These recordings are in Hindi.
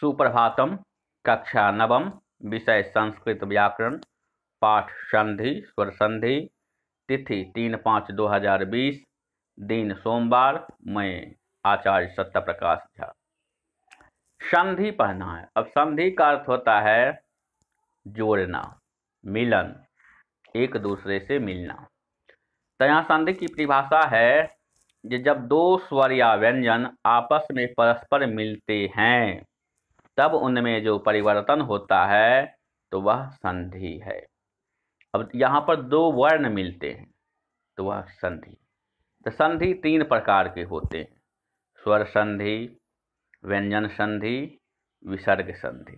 सुप्रभातम कक्षा नवम विषय संस्कृत व्याकरण पाठ संधि स्वर संधि तिथि तीन पाँच दो हजार बीस दिन सोमवार मैं आचार्य सत्य प्रकाश झा संधि पढ़ना है अब संधि का अर्थ होता है जोड़ना मिलन एक दूसरे से मिलना तो यहाँ संधि की परिभाषा है जब दो स्वर या व्यंजन आपस में परस्पर मिलते हैं तब उनमें जो परिवर्तन होता है तो वह संधि है अब यहाँ पर दो वर्ण मिलते हैं तो वह संधि तो संधि तीन प्रकार के होते हैं स्वर संधि व्यंजन संधि विसर्ग संधि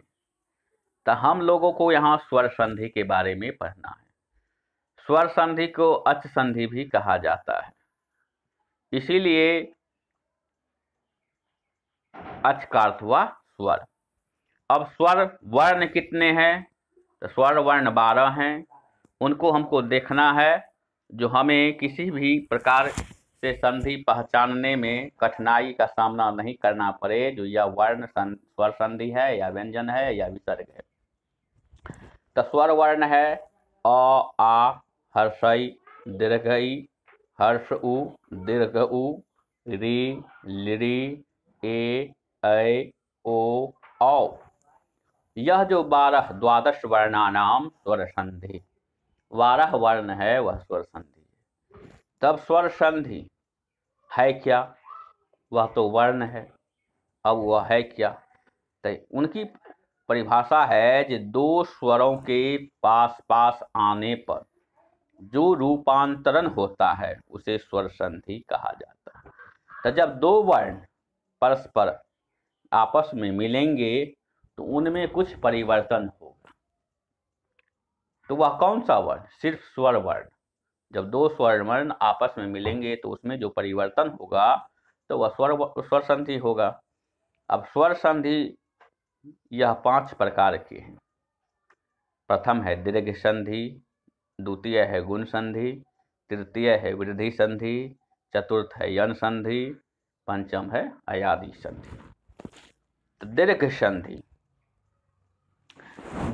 तो हम लोगों को यहाँ स्वर संधि के बारे में पढ़ना है स्वर संधि को अच संधि भी कहा जाता है इसीलिए अच का अर्थ हुआ स्वर अब स्वर वर्ण कितने हैं तो स्वर वर्ण बारह हैं उनको हमको देखना है जो हमें किसी भी प्रकार से संधि पहचानने में कठिनाई का सामना नहीं करना पड़े जो यह वर्ण सं, स्वर संधि है या व्यंजन है या विसर्ग है तो स्वर वर्ण है अ आ हर्षय दीर्घई हर्ष उ दीर्घ उ री लिरी ए ऐ ओ औ यह जो बारह द्वादश वर्णानाम स्वर संधि बारह वर्ण है वह स्वर संधि है तब स्वर संधि है क्या वह तो वर्ण है अब वह है क्या तो उनकी परिभाषा है जो दो स्वरों के पास पास आने पर जो रूपांतरण होता है उसे स्वर संधि कहा जाता है तो जब दो वर्ण परस्पर आपस में मिलेंगे तो उनमें कुछ परिवर्तन होगा तो वह कौन सा वर्ण सिर्फ स्वर वर्ण जब दो स्वर वर्ण आपस में मिलेंगे तो उसमें जो परिवर्तन होगा तो वह स्वर स्वर संधि होगा अब स्वर संधि यह पांच प्रकार के हैं प्रथम है दीर्घ संधि द्वितीय है गुण संधि तृतीय है वृद्धि संधि चतुर्थ है यन संधि पंचम है अयादि संधि तो दीर्घ संधि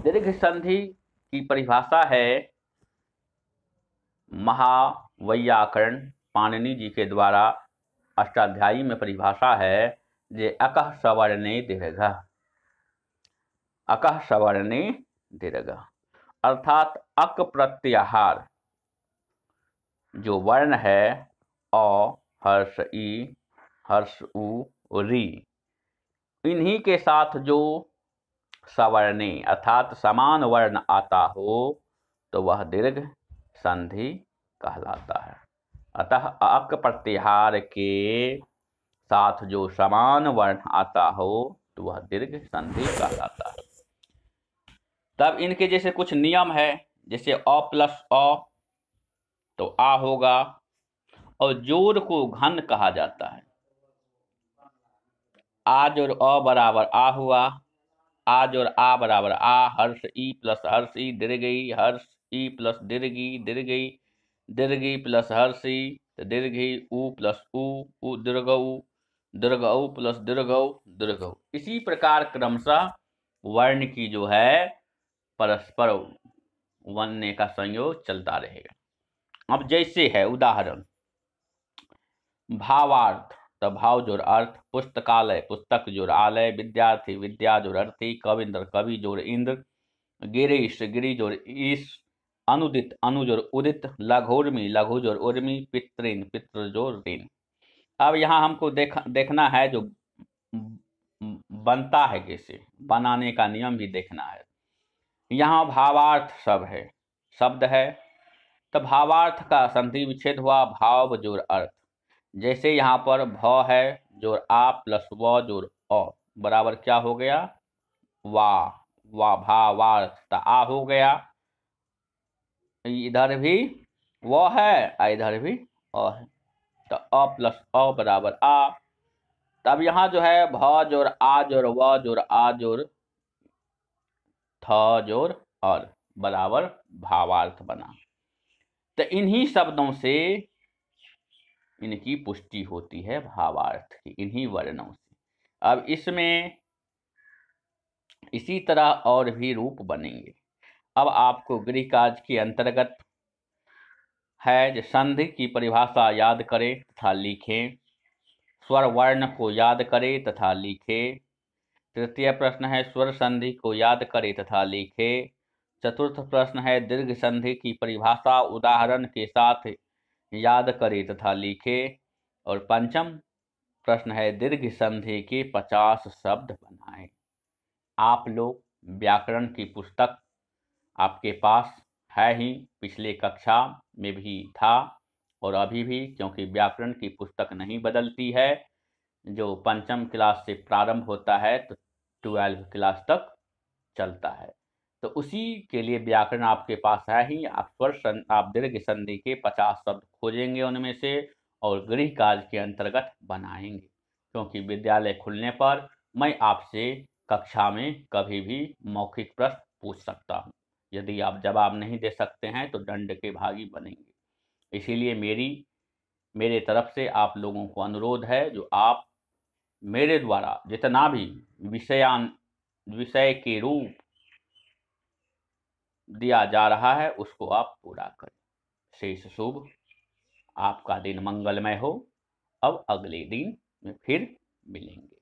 दीर्घ संधि की परिभाषा है महावैयाकरण पाणनी जी के द्वारा अष्टाध्यायी में परिभाषा है जे अकह सवर्णे दीर्घ अकह सवर्णे दीर्घ अर्थात अक प्रत्याहार जो वर्ण है अ हर्ष ई हर्ष उ री इन्हीं के साथ जो सवर्णे अर्थात समान वर्ण आता हो तो वह दीर्घ संधि कहलाता है अतः अक प्रत्याहार के साथ जो समान वर्ण आता हो तो वह दीर्घ संधि कहलाता है तब इनके जैसे कुछ नियम है जैसे अ प्लस अ तो आ होगा और जोर को घन कहा जाता है आज और अ बराबर आ हुआ आज और आ बराबर आ हर्ष ई प्लस हर्ष ई दिर गई हर्ष ई प्लस दीर्घी दिर गई प्लस हर्ष ई तो दीर्घी ऊ प्लस ऊ दीर्घ ऊ दीर्घ ऊ प्लस दीर्घ दीर्घ इसी प्रकार क्रमशः वर्ण की जो है परस्पर वन्य का संयोग चलता रहेगा अब जैसे है उदाहरण भावार्थ भाव जोर अर्थ पुस्तकालय पुस्तक जोर आलय विद्यार्थी विद्या जोर अर्थी कविंद्र कवि जोर इंद्र गिरीश गिरी जोर ईश अनुदित अनुजोर उदित लघुर्मी लघु जोर उर्मी पितृन पितृ जोर ऋण अब यहाँ हमको देख देखना है जो बनता है कैसे बनाने का नियम भी देखना है यहाँ भावार्थ सब है शब्द है तो भावार्थ का संधि विच्छेद हुआ भाव जोर अर्थ जैसे यहाँ पर भ है जोर आ प्लस व जोर अ बराबर क्या हो गया वा वा भा वार्थ आ हो गया इधर भी व है इधर भी अ है तो अ प्लस अ बराबर आ तब यहाँ जो है भ जोर आ जोर व जोर आ जोर थ जोर और बराबर भावार्थ बना तो इन्हीं शब्दों से इनकी पुष्टि होती है भावार्थ की इन्हीं वर्णों से अब इसमें इसी तरह और भी रूप बनेंगे अब आपको गृह काज के अंतर्गत है जो संधि की परिभाषा याद करें तथा लिखें स्वर वर्ण को याद करें तथा लिखें तृतीय प्रश्न है स्वर संधि को याद करें तथा लिखें चतुर्थ प्रश्न है दीर्घ संधि की परिभाषा उदाहरण के साथ याद करे तथा लिखे और पंचम प्रश्न है दीर्घ संधि के पचास शब्द बनाए आप लोग व्याकरण की पुस्तक आपके पास है ही पिछले कक्षा में भी था और अभी भी क्योंकि व्याकरण की पुस्तक नहीं बदलती है जो पंचम क्लास से प्रारंभ होता है तो ट्वेल्व क्लास तक चलता है तो उसी के लिए व्याकरण आपके पास है ही आप स्वर आप दीर्घ संधि के पचास शब्द खोजेंगे उनमें से और गृह कार्य के अंतर्गत बनाएंगे क्योंकि विद्यालय खुलने पर मैं आपसे कक्षा में कभी भी मौखिक प्रश्न पूछ सकता हूँ यदि आप जवाब नहीं दे सकते हैं तो दंड के भागी बनेंगे इसीलिए मेरी मेरे तरफ से आप लोगों को अनुरोध है जो आप मेरे द्वारा जितना भी विषयान विषय के रूप दिया जा रहा है उसको आप पूरा करें शेष शुभ आपका दिन मंगलमय हो अब अगले दिन में फिर मिलेंगे